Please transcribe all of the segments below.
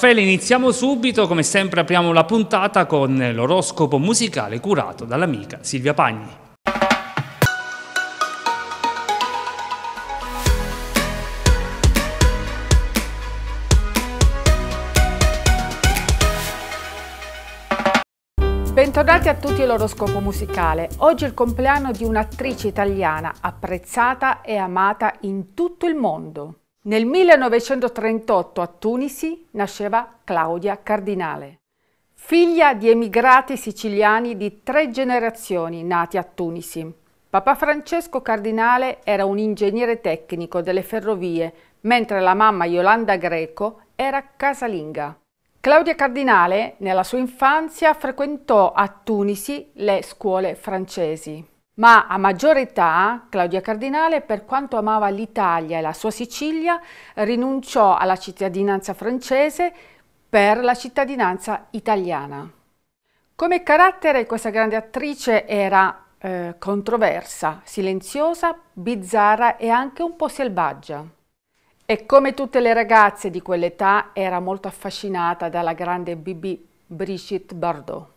Raffaele, iniziamo subito, come sempre apriamo la puntata con l'oroscopo musicale curato dall'amica Silvia Pagni. Bentornati a tutti all'oroscopo musicale. Oggi è il compleanno di un'attrice italiana apprezzata e amata in tutto il mondo. Nel 1938 a Tunisi nasceva Claudia Cardinale, figlia di emigrati siciliani di tre generazioni nati a Tunisi. Papà Francesco Cardinale era un ingegnere tecnico delle ferrovie, mentre la mamma Yolanda Greco era casalinga. Claudia Cardinale nella sua infanzia frequentò a Tunisi le scuole francesi. Ma a maggiore età Claudia Cardinale, per quanto amava l'Italia e la sua Sicilia, rinunciò alla cittadinanza francese per la cittadinanza italiana. Come carattere questa grande attrice era eh, controversa, silenziosa, bizzarra e anche un po' selvaggia. E come tutte le ragazze di quell'età era molto affascinata dalla grande Bibi Brigitte Bardot.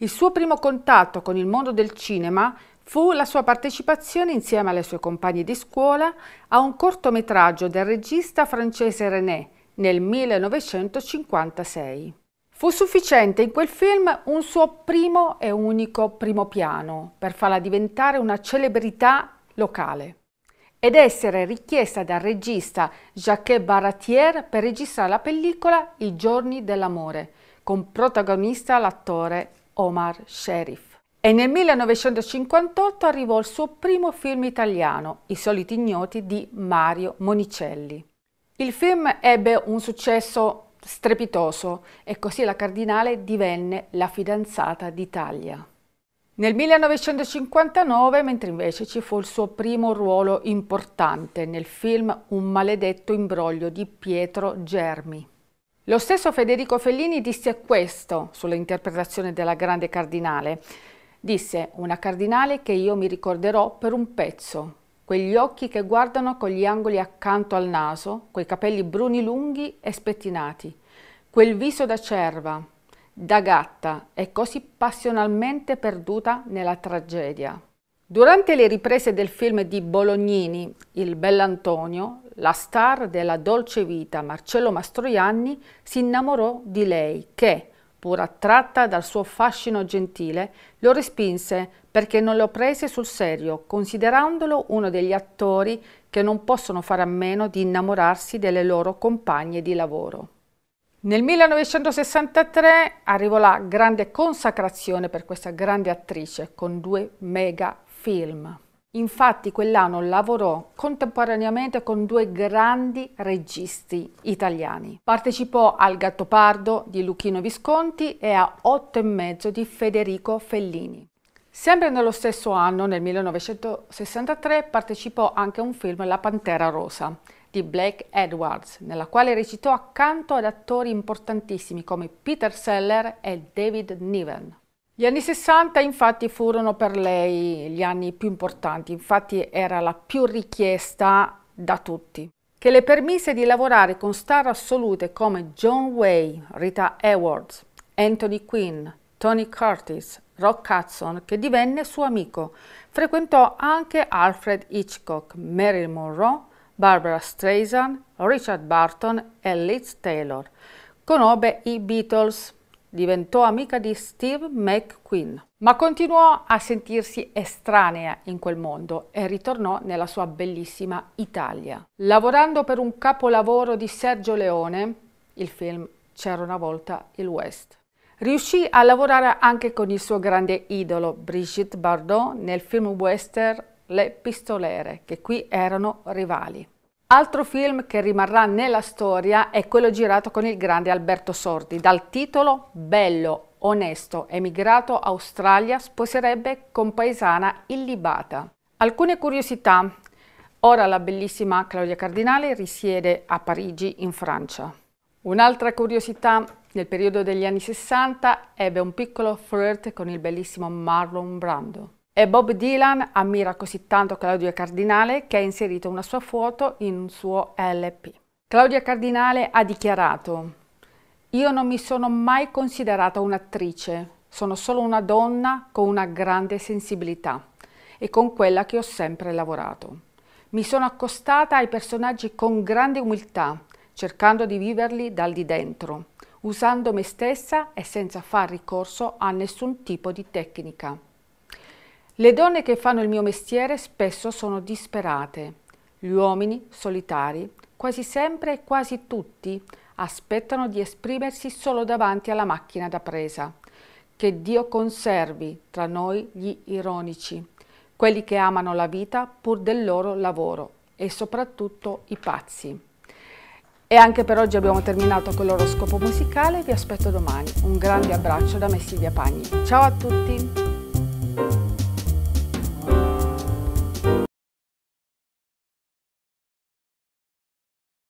Il suo primo contatto con il mondo del cinema fu la sua partecipazione insieme alle sue compagne di scuola a un cortometraggio del regista francese René nel 1956. Fu sufficiente in quel film un suo primo e unico primo piano per farla diventare una celebrità locale ed essere richiesta dal regista Jacques Baratier per registrare la pellicola I giorni dell'amore, con protagonista l'attore Omar Sharif. E nel 1958 arrivò il suo primo film italiano, I soliti ignoti di Mario Monicelli. Il film ebbe un successo strepitoso e così la Cardinale divenne la fidanzata d'Italia. Nel 1959, mentre invece ci fu il suo primo ruolo importante nel film Un maledetto imbroglio di Pietro Germi. Lo stesso Federico Fellini disse questo sull'interpretazione della grande cardinale. Disse una cardinale che io mi ricorderò per un pezzo. Quegli occhi che guardano con gli angoli accanto al naso, quei capelli bruni lunghi e spettinati, quel viso da cerva, da gatta e così passionalmente perduta nella tragedia. Durante le riprese del film di Bolognini, Il Bell'Antonio, la star della dolce vita Marcello Mastroianni si innamorò di lei che, pur attratta dal suo fascino gentile, lo respinse perché non lo prese sul serio, considerandolo uno degli attori che non possono fare a meno di innamorarsi delle loro compagne di lavoro. Nel 1963 arrivò la grande consacrazione per questa grande attrice con due mega film. Infatti quell'anno lavorò contemporaneamente con due grandi registi italiani. Partecipò al Gattopardo di Luchino Visconti e a Otto e mezzo di Federico Fellini. Sempre nello stesso anno, nel 1963, partecipò anche a un film La Pantera Rosa di Blake Edwards, nella quale recitò accanto ad attori importantissimi come Peter Seller e David Niven. Gli anni 60 infatti furono per lei gli anni più importanti, infatti era la più richiesta da tutti, che le permise di lavorare con star assolute come John Way, Rita Edwards, Anthony Quinn, Tony Curtis, Rock Hudson, che divenne suo amico. Frequentò anche Alfred Hitchcock, Marilyn Monroe, Barbara Streisand, Richard Burton e Liz Taylor. Conobbe i Beatles, diventò amica di Steve McQueen, ma continuò a sentirsi estranea in quel mondo e ritornò nella sua bellissima Italia. Lavorando per un capolavoro di Sergio Leone, il film C'era una volta il West. Riuscì a lavorare anche con il suo grande idolo Brigitte Bardot nel film western Le Pistolere, che qui erano rivali. Altro film che rimarrà nella storia è quello girato con il grande Alberto Sordi, dal titolo Bello, onesto, emigrato Australia, sposerebbe compaesana illibata. Alcune curiosità. Ora la bellissima Claudia Cardinale risiede a Parigi, in Francia. Un'altra curiosità, nel periodo degli anni 60 ebbe un piccolo flirt con il bellissimo Marlon Brando. E Bob Dylan ammira così tanto Claudia Cardinale che ha inserito una sua foto in un suo LP. Claudia Cardinale ha dichiarato Io non mi sono mai considerata un'attrice, sono solo una donna con una grande sensibilità e con quella che ho sempre lavorato. Mi sono accostata ai personaggi con grande umiltà, cercando di viverli dal di dentro, usando me stessa e senza far ricorso a nessun tipo di tecnica. Le donne che fanno il mio mestiere spesso sono disperate. Gli uomini, solitari, quasi sempre e quasi tutti, aspettano di esprimersi solo davanti alla macchina da presa. Che Dio conservi tra noi gli ironici, quelli che amano la vita pur del loro lavoro e soprattutto i pazzi. E anche per oggi abbiamo terminato con l'oroscopo musicale, vi aspetto domani. Un grande abbraccio da me Silvia Pagni. Ciao a tutti!